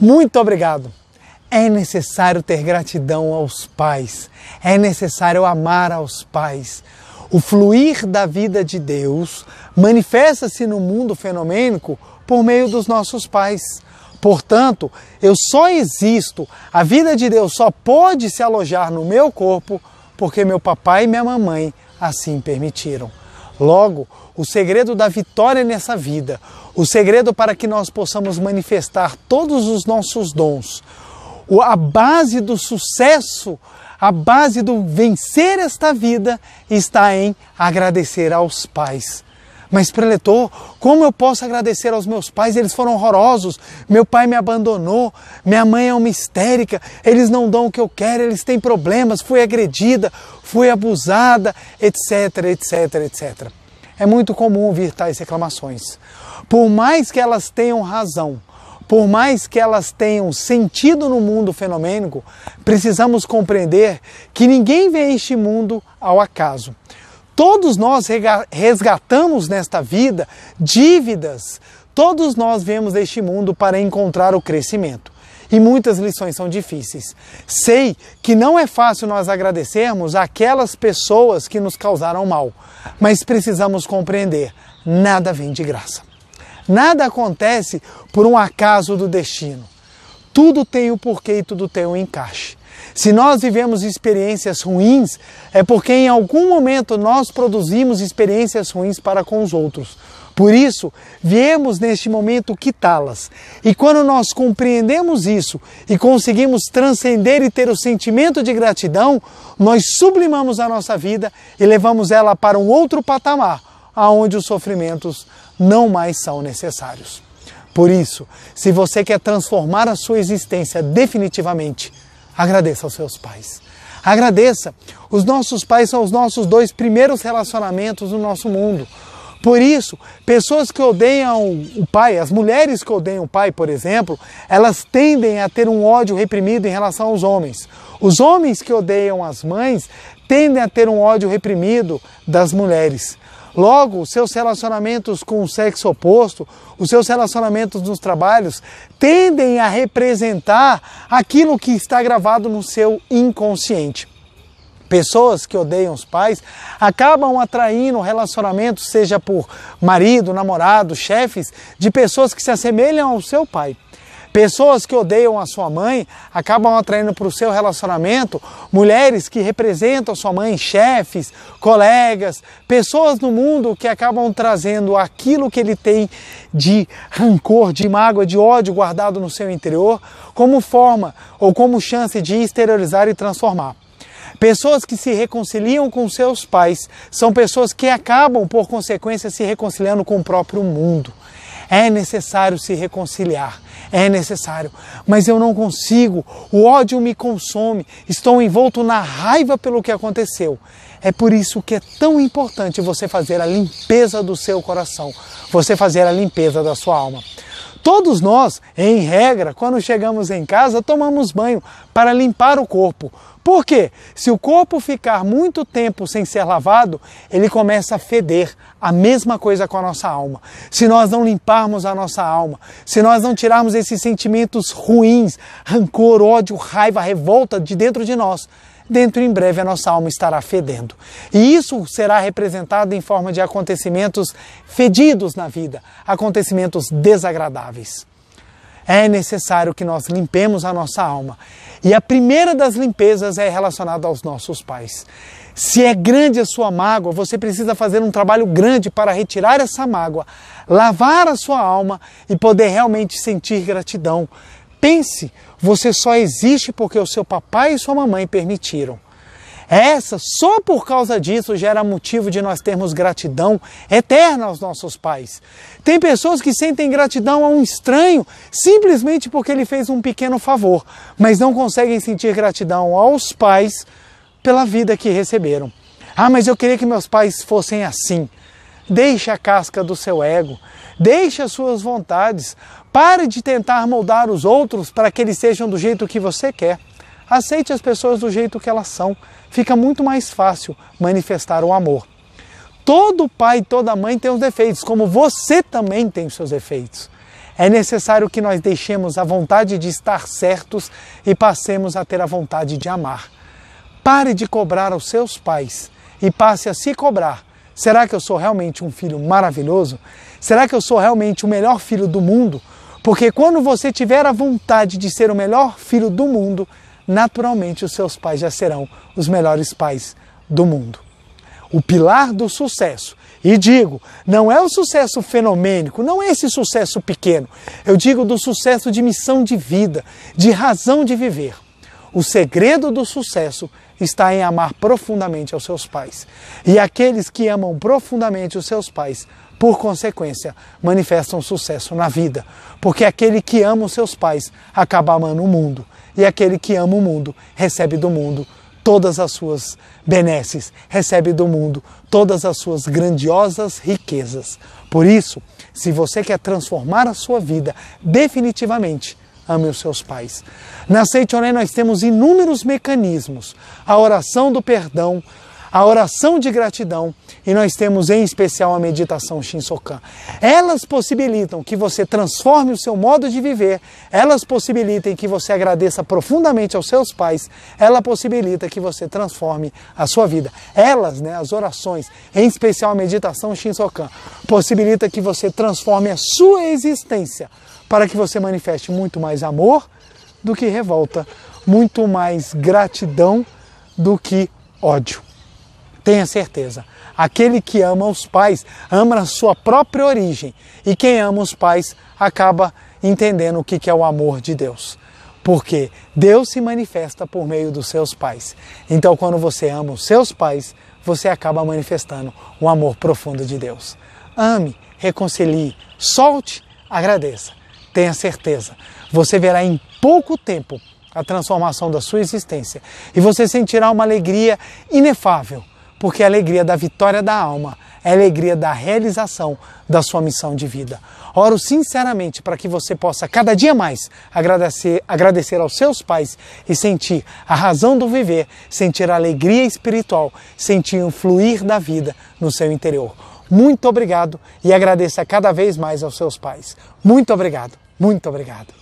Muito obrigado. É necessário ter gratidão aos pais, é necessário amar aos pais. O fluir da vida de Deus manifesta-se no mundo fenomênico por meio dos nossos pais. Portanto, eu só existo, a vida de Deus só pode se alojar no meu corpo porque meu papai e minha mamãe assim permitiram. Logo, o segredo da vitória nessa vida, o segredo para que nós possamos manifestar todos os nossos dons, a base do sucesso, a base do vencer esta vida está em agradecer aos pais. Mas, preletor, como eu posso agradecer aos meus pais? Eles foram horrorosos. Meu pai me abandonou. Minha mãe é uma histérica. Eles não dão o que eu quero. Eles têm problemas. Fui agredida, fui abusada, etc, etc, etc. É muito comum ouvir tais reclamações. Por mais que elas tenham razão, por mais que elas tenham sentido no mundo fenomênico, precisamos compreender que ninguém vê este mundo ao acaso. Todos nós resgatamos nesta vida dívidas. Todos nós viemos deste mundo para encontrar o crescimento. E muitas lições são difíceis. Sei que não é fácil nós agradecermos aquelas pessoas que nos causaram mal, mas precisamos compreender: nada vem de graça. Nada acontece por um acaso do destino. Tudo tem o porquê e tudo tem o encaixe. Se nós vivemos experiências ruins, é porque em algum momento nós produzimos experiências ruins para com os outros. Por isso, viemos neste momento quitá-las. E quando nós compreendemos isso e conseguimos transcender e ter o sentimento de gratidão, nós sublimamos a nossa vida e levamos ela para um outro patamar, aonde os sofrimentos não mais são necessários. Por isso, se você quer transformar a sua existência definitivamente, Agradeça aos seus pais. Agradeça. Os nossos pais são os nossos dois primeiros relacionamentos no nosso mundo. Por isso, pessoas que odeiam o pai, as mulheres que odeiam o pai, por exemplo, elas tendem a ter um ódio reprimido em relação aos homens. Os homens que odeiam as mães tendem a ter um ódio reprimido das mulheres. Logo, seus relacionamentos com o sexo oposto, os seus relacionamentos nos trabalhos, tendem a representar aquilo que está gravado no seu inconsciente. Pessoas que odeiam os pais acabam atraindo relacionamentos, seja por marido, namorado, chefes, de pessoas que se assemelham ao seu pai. Pessoas que odeiam a sua mãe acabam atraindo para o seu relacionamento mulheres que representam a sua mãe, chefes, colegas, pessoas no mundo que acabam trazendo aquilo que ele tem de rancor, de mágoa, de ódio guardado no seu interior, como forma ou como chance de exteriorizar e transformar. Pessoas que se reconciliam com seus pais são pessoas que acabam, por consequência, se reconciliando com o próprio mundo. É necessário se reconciliar, é necessário, mas eu não consigo, o ódio me consome, estou envolto na raiva pelo que aconteceu. É por isso que é tão importante você fazer a limpeza do seu coração, você fazer a limpeza da sua alma. Todos nós, em regra, quando chegamos em casa, tomamos banho para limpar o corpo. Por quê? Se o corpo ficar muito tempo sem ser lavado, ele começa a feder. A mesma coisa com a nossa alma. Se nós não limparmos a nossa alma, se nós não tirarmos esses sentimentos ruins, rancor, ódio, raiva, revolta de dentro de nós, dentro em breve a nossa alma estará fedendo. E isso será representado em forma de acontecimentos fedidos na vida, acontecimentos desagradáveis. É necessário que nós limpemos a nossa alma. E a primeira das limpezas é relacionada aos nossos pais. Se é grande a sua mágoa, você precisa fazer um trabalho grande para retirar essa mágoa, lavar a sua alma e poder realmente sentir gratidão pense, você só existe porque o seu papai e sua mamãe permitiram. Essa, só por causa disso, gera motivo de nós termos gratidão eterna aos nossos pais. Tem pessoas que sentem gratidão a um estranho simplesmente porque ele fez um pequeno favor, mas não conseguem sentir gratidão aos pais pela vida que receberam. Ah, mas eu queria que meus pais fossem assim. Deixe a casca do seu ego, deixe as suas vontades, pare de tentar moldar os outros para que eles sejam do jeito que você quer. Aceite as pessoas do jeito que elas são. Fica muito mais fácil manifestar o amor. Todo pai, e toda mãe tem os defeitos, como você também tem os seus defeitos. É necessário que nós deixemos a vontade de estar certos e passemos a ter a vontade de amar. Pare de cobrar aos seus pais e passe a se cobrar Será que eu sou realmente um filho maravilhoso? Será que eu sou realmente o melhor filho do mundo? Porque quando você tiver a vontade de ser o melhor filho do mundo, naturalmente os seus pais já serão os melhores pais do mundo. O pilar do sucesso, e digo, não é o sucesso fenomênico, não é esse sucesso pequeno. Eu digo do sucesso de missão de vida, de razão de viver. O segredo do sucesso está em amar profundamente aos seus pais. E aqueles que amam profundamente os seus pais, por consequência, manifestam sucesso na vida. Porque aquele que ama os seus pais acaba amando o mundo. E aquele que ama o mundo recebe do mundo todas as suas benesses, recebe do mundo todas as suas grandiosas riquezas. Por isso, se você quer transformar a sua vida definitivamente, ame os seus pais. Na Seitoré nós temos inúmeros mecanismos. A oração do perdão, a oração de gratidão e nós temos em especial a meditação Shinsokan. Elas possibilitam que você transforme o seu modo de viver, elas possibilitam que você agradeça profundamente aos seus pais, ela possibilita que você transforme a sua vida. Elas, né, as orações, em especial a meditação Shinsokan, possibilita que você transforme a sua existência para que você manifeste muito mais amor do que revolta, muito mais gratidão do que ódio. Tenha certeza, aquele que ama os pais ama a sua própria origem, e quem ama os pais acaba entendendo o que é o amor de Deus. Porque Deus se manifesta por meio dos seus pais. Então, quando você ama os seus pais, você acaba manifestando um amor profundo de Deus. Ame, reconcilie, solte, agradeça. Tenha certeza, você verá em pouco tempo a transformação da sua existência e você sentirá uma alegria inefável porque é a alegria da vitória da alma, é a alegria da realização da sua missão de vida. Oro sinceramente para que você possa cada dia mais agradecer, agradecer aos seus pais e sentir a razão do viver, sentir a alegria espiritual, sentir o fluir da vida no seu interior. Muito obrigado e agradeça cada vez mais aos seus pais. Muito obrigado, muito obrigado.